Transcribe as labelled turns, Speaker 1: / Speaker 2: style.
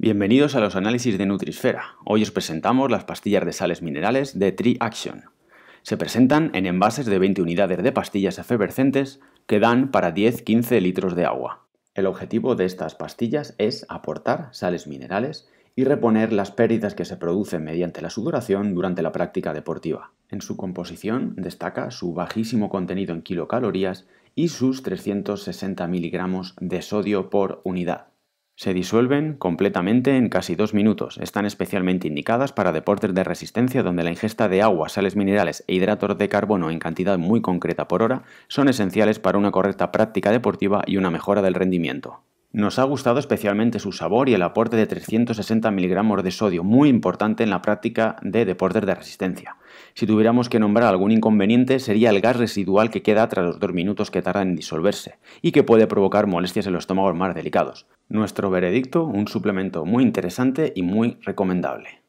Speaker 1: Bienvenidos a los análisis de Nutrisfera. Hoy os presentamos las pastillas de sales minerales de Tree action Se presentan en envases de 20 unidades de pastillas efervescentes que dan para 10-15 litros de agua. El objetivo de estas pastillas es aportar sales minerales y reponer las pérdidas que se producen mediante la sudoración durante la práctica deportiva. En su composición destaca su bajísimo contenido en kilocalorías y sus 360 miligramos de sodio por unidad. Se disuelven completamente en casi dos minutos. Están especialmente indicadas para deportes de resistencia donde la ingesta de agua, sales minerales e hidratos de carbono en cantidad muy concreta por hora son esenciales para una correcta práctica deportiva y una mejora del rendimiento. Nos ha gustado especialmente su sabor y el aporte de 360 miligramos de sodio, muy importante en la práctica de deportes de resistencia. Si tuviéramos que nombrar algún inconveniente, sería el gas residual que queda tras los dos minutos que tarda en disolverse y que puede provocar molestias en los estómagos más delicados. Nuestro veredicto, un suplemento muy interesante y muy recomendable.